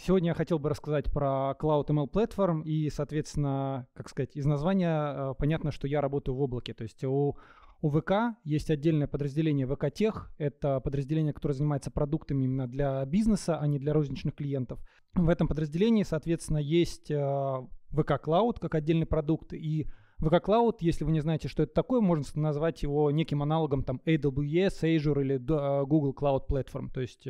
Сегодня я хотел бы рассказать про Cloud ML Platform и, соответственно, как сказать, из названия э, понятно, что я работаю в облаке. То есть у, у ВК есть отдельное подразделение ВК Тех. Это подразделение, которое занимается продуктами именно для бизнеса, а не для розничных клиентов. В этом подразделении, соответственно, есть э, ВК Cloud как отдельный продукт и VK Cloud, если вы не знаете, что это такое, можно назвать его неким аналогом там AWS, Azure или э, Google Cloud Platform. То есть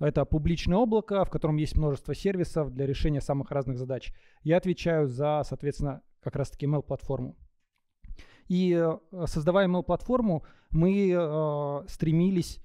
это публичное облако, в котором есть множество сервисов для решения самых разных задач. Я отвечаю за, соответственно, как раз-таки ml платформу И э, создавая ml платформу мы э, стремились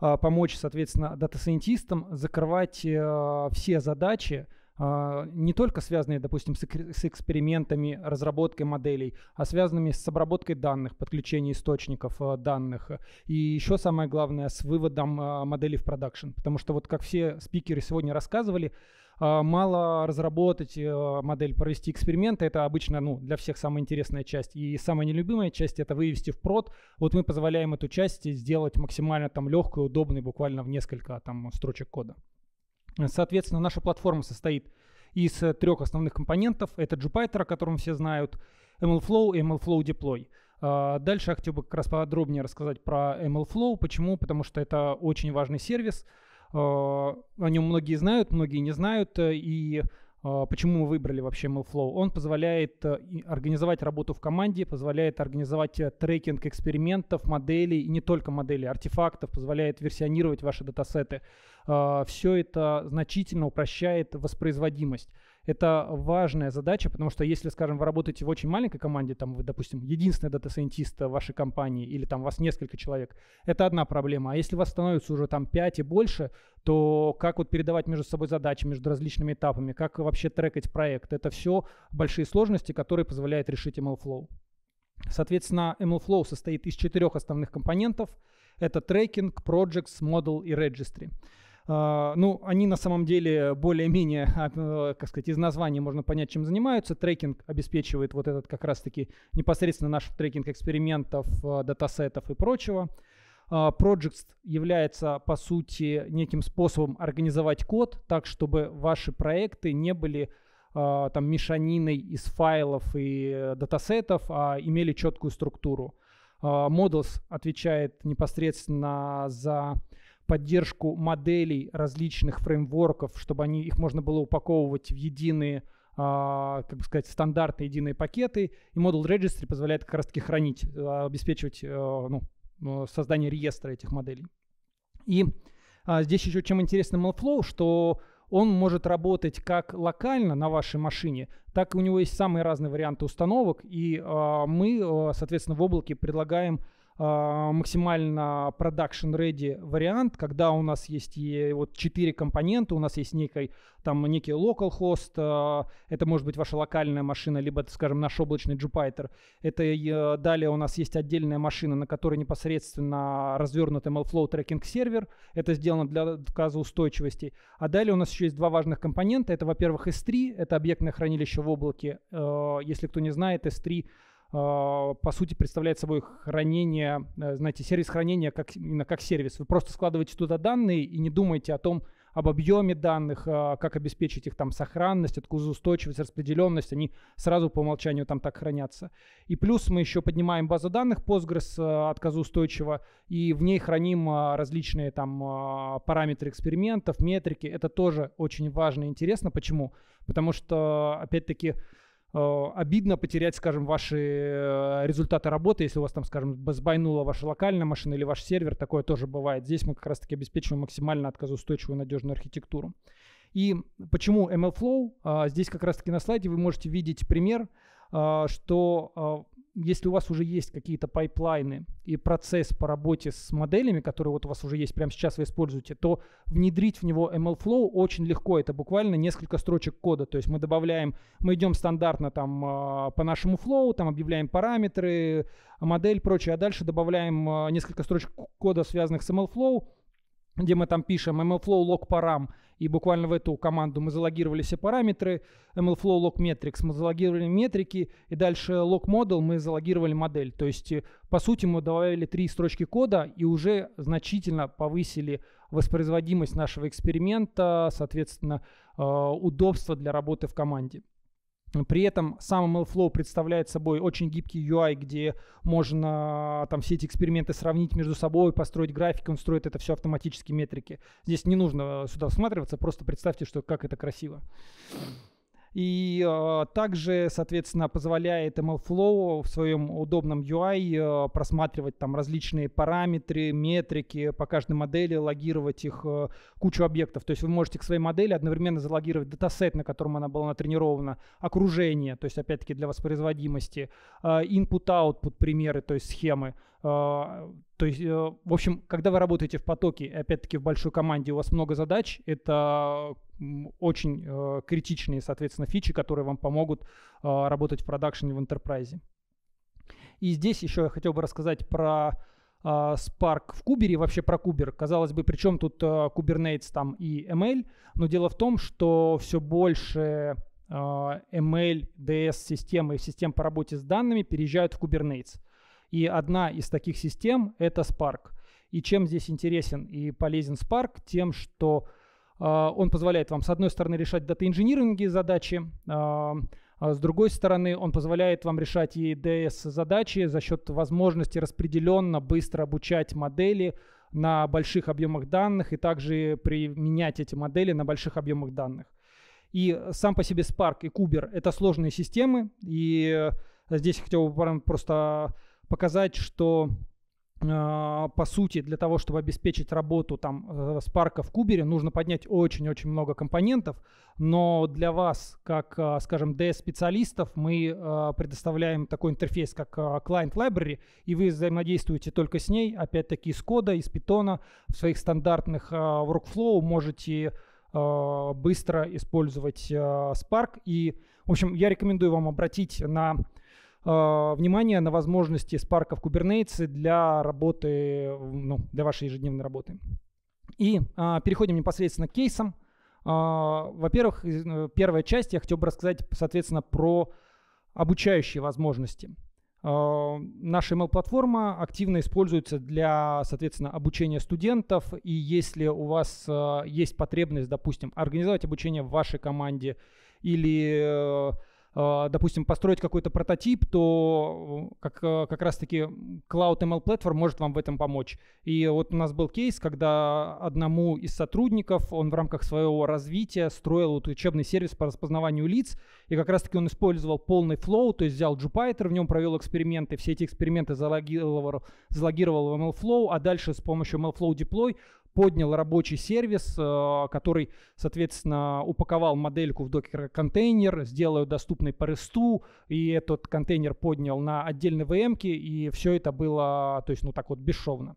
э, помочь, соответственно, дата-сайентистам закрывать э, все задачи, а, не только связанные, допустим, с экспериментами, разработкой моделей, а связанными с обработкой данных, подключением источников а, данных. И еще самое главное, с выводом а, моделей в продакшн. Потому что вот как все спикеры сегодня рассказывали, мало разработать модель, провести эксперименты. Это обычно ну, для всех самая интересная часть. И самая нелюбимая часть – это вывести в прод. Вот мы позволяем эту часть сделать максимально там легкой, удобной, буквально в несколько там строчек кода. Соответственно, наша платформа состоит из э, трех основных компонентов. Это Jupyter, о котором все знают, MLflow и MLflow Deploy. А, дальше я хотел бы как раз подробнее рассказать про MLflow. Почему? Потому что это очень важный сервис. А, о нем многие знают, многие не знают. Э, и а, почему мы выбрали вообще MLflow? Он позволяет э, организовать работу в команде, позволяет организовать э, трекинг экспериментов, моделей, и не только моделей, артефактов, позволяет версионировать ваши датасеты. А, Все это значительно упрощает воспроизводимость это важная задача, потому что если, скажем, вы работаете в очень маленькой команде, там вы, допустим, единственный дата-сайентист в вашей компании или там вас несколько человек, это одна проблема. А если вас становится уже там 5 и больше, то как вот передавать между собой задачи, между различными этапами, как вообще трекать проект, это все большие сложности, которые позволяет решить MLflow. Соответственно, MLflow состоит из четырех основных компонентов. Это трекинг, projects, model и registry. А, ну, они на самом деле более-менее, э, как сказать, из названия можно понять, чем занимаются. Трекинг обеспечивает вот этот как раз-таки непосредственно наш трекинг экспериментов, э, датасетов и прочего. А, Projects является, по сути, неким способом организовать код так, чтобы ваши проекты не были а, там мешаниной из файлов и э, датасетов, а имели четкую структуру. Models отвечает непосредственно за поддержку моделей различных фреймворков, чтобы они, их можно было упаковывать в единые а, как бы сказать, стандартные единые пакеты, и Model Registry позволяет как раз-таки хранить, э, обеспечивать э, ну, э, создание реестра этих моделей. И а, здесь еще чем интересно MLflow, что он может работать как локально на вашей машине, так и у него есть самые разные варианты установок, и а, мы, соответственно, в облаке предлагаем а, максимально production ready вариант, когда у нас есть и вот четыре компонента, у нас есть некий, там, некий local host, а, это может быть ваша локальная машина, либо скажем, наш облачный Jupyter. Это далее у нас есть отдельная машина, на которой непосредственно развернут MLflow tracking сервер. Это сделано для отказоустойчивости. А далее у нас еще есть два важных компонента. Это, во-первых, S3, это объектное хранилище в облаке. А, если кто не знает, S3 а, по сути, представляет собой хранение, э, знаете, сервис хранения как, именно как сервис. Вы просто складываете туда данные и не думаете о том, об объеме данных, а, как обеспечить их там сохранность, отказоустойчивость, распределенность, они сразу по умолчанию там так хранятся. И плюс мы еще поднимаем базу данных Postgres а, отказоустойчиво, и в ней храним различные там параметры экспериментов, метрики. Это тоже очень важно и интересно. Почему? Потому что, опять-таки, Э, обидно потерять, скажем, ваши э, результаты работы, если у вас там, скажем, сбайнула ваша локальная машина или ваш сервер, такое тоже бывает. Здесь мы как раз-таки обеспечиваем максимально отказоустойчивую надежную архитектуру. И почему MLflow? А, здесь как раз-таки на слайде вы можете видеть пример, а, что а, если у вас уже есть какие-то пайплайны и процесс по работе с моделями, которые вот у вас уже есть, прямо сейчас вы используете, то внедрить в него MLflow очень легко. Это буквально несколько строчек кода. То есть мы добавляем, мы идем стандартно там а, по нашему flow, там объявляем параметры, модель, прочее, а дальше добавляем а, несколько строчек кода, связанных с MLflow, где мы там пишем MLflow log param, и буквально в эту команду мы залогировали все параметры, MLflow log metrics, мы залогировали метрики, и дальше log model мы залогировали модель. То есть, э, по сути, мы добавили три строчки кода и уже значительно повысили воспроизводимость нашего эксперимента, соответственно, э, удобство для работы в команде. При этом сам MLflow представляет собой очень гибкий UI, где можно там все эти эксперименты сравнить между собой, построить график, он строит это все автоматически, метрики. Здесь не нужно э, сюда всматриваться, просто представьте, что как это красиво. И э, также, соответственно, позволяет MLflow в своем удобном UI э, а, просматривать там различные параметры, метрики по каждой модели, логировать их э, кучу объектов. То есть вы можете к своей модели одновременно залогировать датасет, на котором она была натренирована, окружение, то есть опять-таки для воспроизводимости, э, input-output примеры, то есть схемы, а, то есть, э, в общем, когда вы работаете в потоке, опять-таки в большой команде, у вас много задач, это очень э, критичные, соответственно, фичи, которые вам помогут а, работать в продакшене в enterprise. И здесь еще я хотел бы рассказать про а, Spark в Кубере, вообще про Кубер. Казалось бы, причем тут э, Kubernetes там и ML, но дело в том, что все больше ML, DS системы и систем по работе с данными переезжают в Kubernetes. И одна из таких систем – это Spark. И чем здесь интересен и полезен Spark? Тем, что э, он позволяет вам, с одной стороны, решать дата-инжиниринги задачи, э, с другой стороны, он позволяет вам решать EDS задачи за счет возможности распределенно быстро обучать модели на больших объемах данных и также применять эти модели на больших объемах данных. И сам по себе Spark и Кубер это сложные системы, и э, здесь хотел бы просто показать, что а, по сути, для того, чтобы обеспечить работу там с э, парка в Кубере, нужно поднять очень-очень много компонентов, но для вас, как, а, скажем, DS-специалистов, мы а, предоставляем такой интерфейс, как Client Library, и вы взаимодействуете только с ней, опять-таки из кода, из питона, в своих стандартных workflow можете быстро использовать Spark. И, в общем, я рекомендую вам обратить на а, внимание на возможности Spark в Kubernetes для работы, ну, для вашей ежедневной работы. И а, переходим непосредственно к кейсам. А, во-первых, э, первая часть я хотел бы рассказать, соответственно, про обучающие возможности. Наша ML-платформа активно используется для, соответственно, обучения студентов. И если у вас есть потребность, допустим, организовать обучение в вашей команде или э, а, допустим, построить какой-то прототип, то э, как, э, как раз-таки Cloud ML Platform может вам в этом помочь. И вот у нас был кейс, когда одному из сотрудников, он в рамках своего развития строил вот учебный сервис по распознаванию лиц, и как раз-таки он использовал полный флоу, то есть взял Jupyter, в нем провел эксперименты, все эти эксперименты залогировал, залогировал в MLflow, а дальше с помощью MLflow Deploy поднял рабочий сервис, э, который, соответственно, упаковал модельку в докер-контейнер, сделал ее доступной по ресту, и этот контейнер поднял на отдельной vm и все это было, то есть, ну так вот, бесшовно.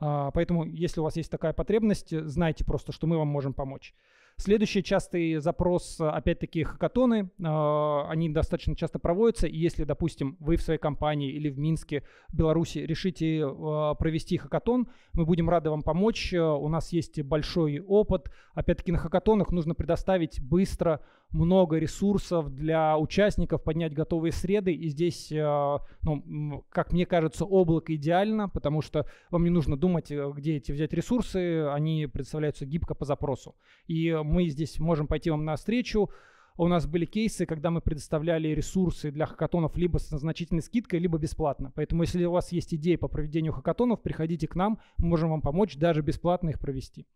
А, поэтому, если у вас есть такая потребность, знайте просто, что мы вам можем помочь. Следующий частый запрос, опять-таки, хакатоны. А, они достаточно часто проводятся. И если, допустим, вы в своей компании или в Минске, Беларуси решите а, провести хакатон, мы будем рады вам помочь. А, у нас есть большой опыт. Опять-таки, на хакатонах нужно предоставить быстро много ресурсов для участников поднять готовые среды. И здесь, э, ну, как мне кажется, облако идеально, потому что вам не нужно думать, э, где эти взять ресурсы, они представляются гибко по запросу. И мы здесь можем пойти вам навстречу. У нас были кейсы, когда мы предоставляли ресурсы для хакатонов либо с значительной скидкой, либо бесплатно. Поэтому, если у вас есть идеи по проведению хакатонов, приходите к нам, мы можем вам помочь даже бесплатно их провести.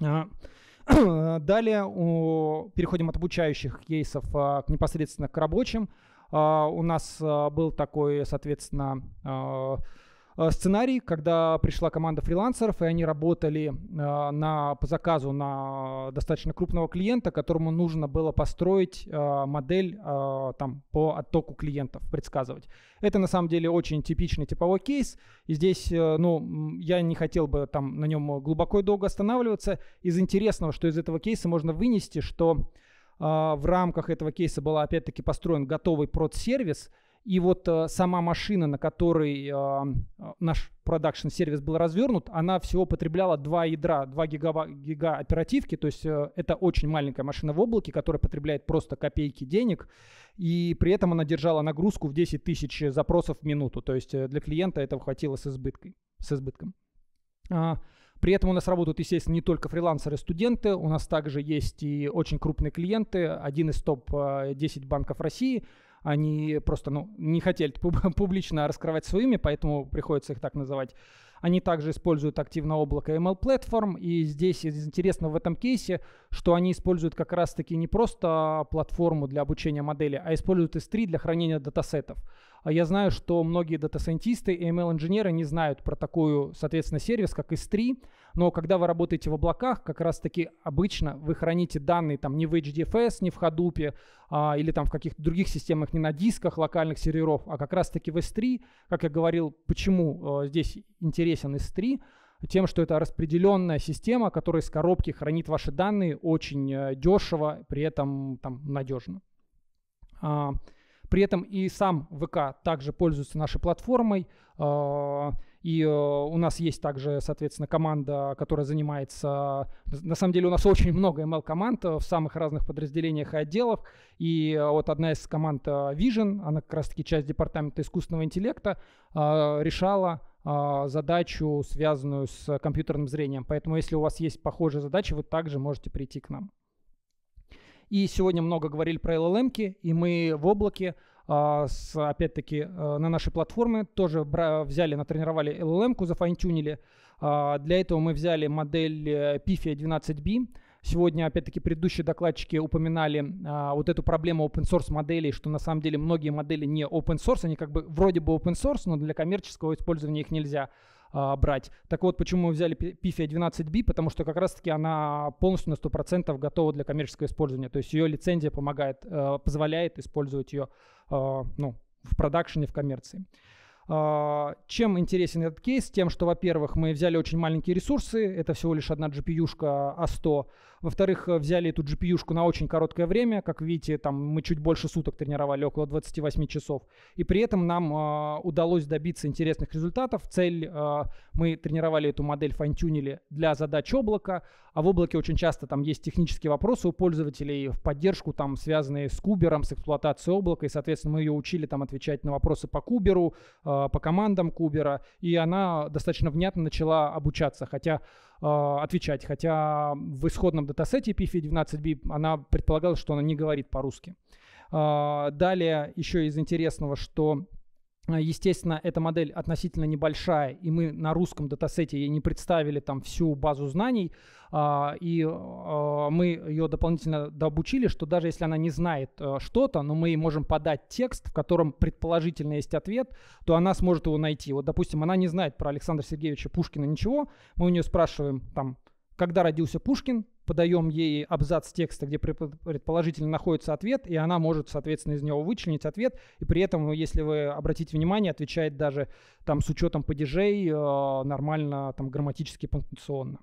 А, Далее переходим от обучающих кейсов а, непосредственно к рабочим. А, у нас а, был такой, соответственно, Э, сценарий, когда пришла команда фрилансеров, и они работали э, на, по заказу на достаточно крупного клиента, которому нужно было построить э, модель там, по оттоку клиентов, предсказывать. Это на самом деле очень типичный типовой кейс, и здесь ну, я не хотел бы там, на нем глубоко и долго останавливаться. Из интересного, что из этого кейса можно вынести, что в рамках этого кейса был опять-таки построен готовый прод-сервис – и вот э, сама машина, на которой э, наш продакшн-сервис был развернут, она всего потребляла два ядра, 2 гига, гига оперативки, то есть э, это очень маленькая машина в облаке, которая потребляет просто копейки денег, и при этом она держала нагрузку в 10 тысяч запросов в минуту, то есть э, для клиента этого хватило с, избыткой, с избытком. А, при этом у нас работают, естественно, не только фрилансеры, студенты, у нас также есть и очень крупные клиенты, один из топ-10 э, банков России – они просто ну, не хотели публично раскрывать своими, поэтому приходится их так называть. Они также используют активно облако ML Platform, и здесь интересно в этом кейсе, что они используют как раз-таки не просто платформу для обучения модели, а используют S3 для хранения датасетов. А я знаю, что многие дата-сайентисты и ML-инженеры не знают про такую, соответственно, сервис, как S3, но когда вы работаете в облаках, как раз-таки обычно вы храните данные там не в HDFS, не в Hadoop, а, или там в каких-то других системах, не на дисках локальных серверов, а как раз-таки в S3, как я говорил, почему а, здесь интересен S3, тем, что это распределенная система, которая из коробки хранит ваши данные очень а, дешево, при этом там надежно. А, при этом и сам ВК также пользуется нашей платформой. А, и э, у нас есть также, соответственно, команда, которая занимается... На самом деле у нас очень много ML-команд э, в самых разных подразделениях и отделах. И э, вот одна из команд Vision, она как раз-таки часть департамента искусственного интеллекта, решала задачу, связанную с компьютерным зрением. Поэтому если у вас есть похожие задачи, вы также можете прийти к нам. И сегодня много говорили про LLM, ки и мы в облаке а, с, опять-таки, э, на нашей платформе. Тоже взяли, натренировали LLM-ку, зафайнтюнили. А, для этого мы взяли модель э, PIFIA 12B. Сегодня, опять-таки, предыдущие докладчики упоминали а, вот эту проблему open source моделей, что на самом деле многие модели не open source, они как бы вроде бы open source, но для коммерческого использования их нельзя а, брать. Так вот, почему мы взяли PIFIA 12B, потому что как раз-таки она полностью на 100% готова для коммерческого использования. То есть ее лицензия помогает, а, позволяет использовать ее а, ну, в продакшене, в коммерции. А, чем интересен этот кейс? Тем, что, во-первых, мы взяли очень маленькие ресурсы, это всего лишь одна GPU-шка A100, а во-вторых, э, взяли эту GPU-шку на очень короткое время. Как видите, там мы чуть больше суток тренировали, около 28 часов. И при этом нам э, удалось добиться интересных результатов. Цель, э, мы тренировали эту модель, фантюнили для задач облака. А в облаке очень часто там есть технические вопросы у пользователей в поддержку, там связанные с кубером, с эксплуатацией облака. И, соответственно, мы ее учили там отвечать на вопросы по куберу, э, по командам кубера. И она достаточно внятно начала обучаться. Хотя а, отвечать, хотя в исходном датасете PFI-12B она предполагалась, что она не говорит по-русски. А, далее еще из интересного, что Э, естественно, эта модель относительно небольшая, и мы на русском датасете ей не представили там всю базу знаний, а, и э, мы ее дополнительно дообучили, что даже если она не знает э, что-то, но мы ей можем подать текст, в котором предположительно есть ответ, то она сможет его найти. Вот, допустим, она не знает про Александра Сергеевича Пушкина ничего, мы у нее спрашиваем там, когда родился Пушкин, подаем ей абзац текста, где предположительно находится ответ, и она может, соответственно, из него вычленить ответ, и при этом, если вы обратите внимание, отвечает даже там с учетом падежей э, нормально, там грамматически, пунктуационно.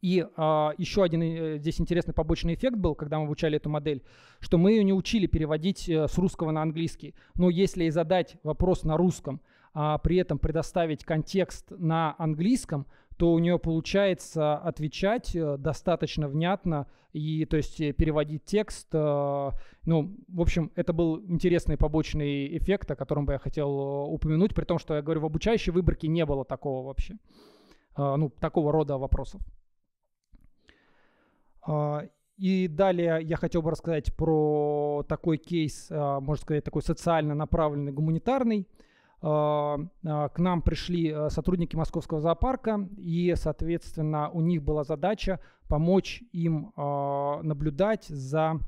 И э, еще один э, здесь интересный побочный эффект был, когда мы обучали эту модель, что мы ее не учили переводить э, с русского на английский. Но если задать вопрос на русском, а при этом предоставить контекст на английском, то у нее получается отвечать э, достаточно внятно и, то есть, э, переводить текст. Э, ну, в общем, это был интересный побочный эффект, о котором бы я хотел упомянуть, при том, что я говорю, в обучающей выборке не было такого вообще, ну, такого рода вопросов. А, и далее я хотел бы рассказать про такой кейс, а, можно сказать, такой социально направленный, гуманитарный. А, а, к нам пришли а, сотрудники московского зоопарка, и, соответственно, у них была задача помочь им наблюдать за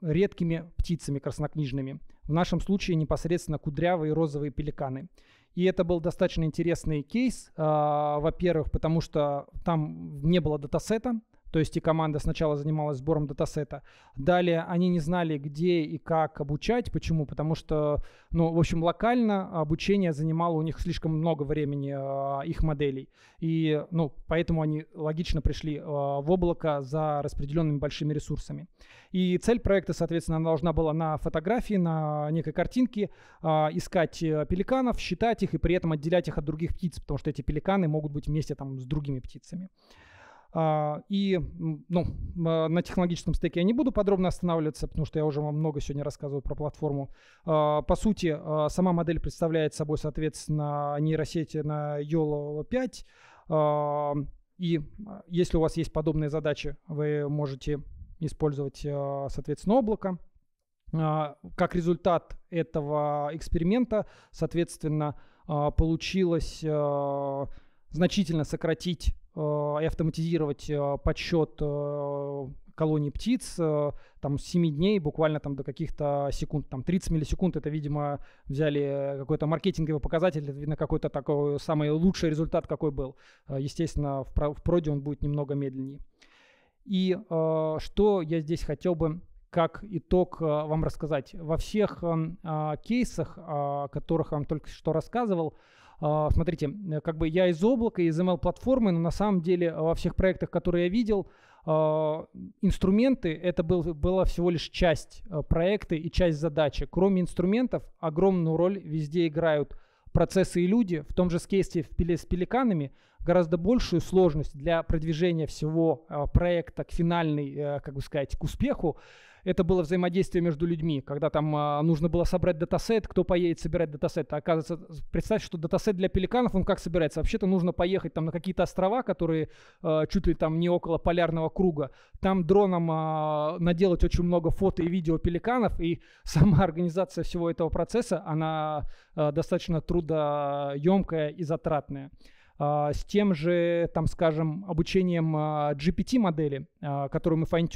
редкими птицами краснокнижными. В нашем случае непосредственно кудрявые розовые пеликаны. И это был достаточно интересный кейс, во-первых, потому что там не было датасета, то есть и команда сначала занималась сбором датасета. Далее они не знали, где и как обучать. Почему? Потому что, ну, в общем, локально обучение занимало у них слишком много времени э, их моделей. И, ну, поэтому они логично пришли э, в облако за распределенными большими ресурсами. И цель проекта, соответственно, она должна была на фотографии, на некой картинке а, э, искать пеликанов, считать их и при этом отделять их от других птиц, потому что эти пеликаны могут быть вместе там с другими птицами. А, и ну, а, на технологическом стеке я не буду подробно останавливаться, потому что я уже вам много сегодня рассказывал про платформу. А, по сути, сама модель представляет собой, соответственно, нейросети на YOLO 5. И если у вас есть подобные задачи, вы можете использовать, соответственно, облако. Как результат этого эксперимента, соответственно, получилось значительно сократить Э, и автоматизировать э, подсчет э, колонии птиц там с 7 дней буквально там до каких-то секунд, там 30 миллисекунд, это, видимо, взяли какой-то маркетинговый показатель, это, видно, какой-то такой самый лучший результат, какой был. Естественно, в проде он будет немного медленнее. И что я здесь хотел бы как итог вам рассказать. Во всех эм, кейсах, о которых я вам только что рассказывал, а, смотрите, э, как бы я из облака, из ML-платформы, но на самом деле э, во всех проектах, которые я видел, а, инструменты это был, была всего лишь часть э, проекта и часть задачи. Кроме инструментов, огромную роль везде играют процессы и люди. В том же кейсе с пеликанами гораздо большую сложность для продвижения всего а, проекта к финальной, как бы сказать, к успеху это было взаимодействие между людьми, когда там а, нужно было собрать датасет, кто поедет собирать датасет. А оказывается, представь, что датасет для пеликанов, он как собирается? Вообще-то нужно поехать там на какие-то острова, которые а, чуть ли там не около полярного круга, там дроном а, наделать очень много фото и видео пеликанов, и сама организация всего этого процесса, она а, достаточно трудоемкая и затратная а, с тем же, там, скажем, обучением а, GPT-модели, а, которую мы файн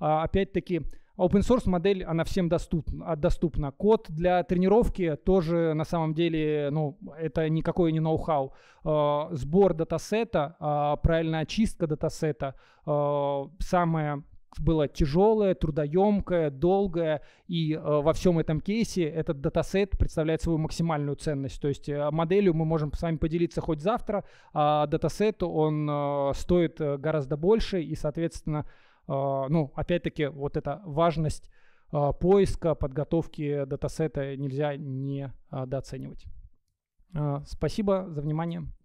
а, опять-таки, Open source модель, она всем доступна, доступна. Код для тренировки тоже на самом деле, ну, это никакой не ноу-хау. А, сбор датасета, а, правильная очистка датасета, самое было тяжелое, трудоемкое, долгое, и э, во всем этом кейсе этот датасет представляет свою максимальную ценность. То есть э, моделью мы можем с вами поделиться хоть завтра, а датасет он э, стоит гораздо больше, и, соответственно, а, ну, опять-таки, вот эта важность а, поиска, подготовки датасета нельзя не недооценивать. А, спасибо за внимание.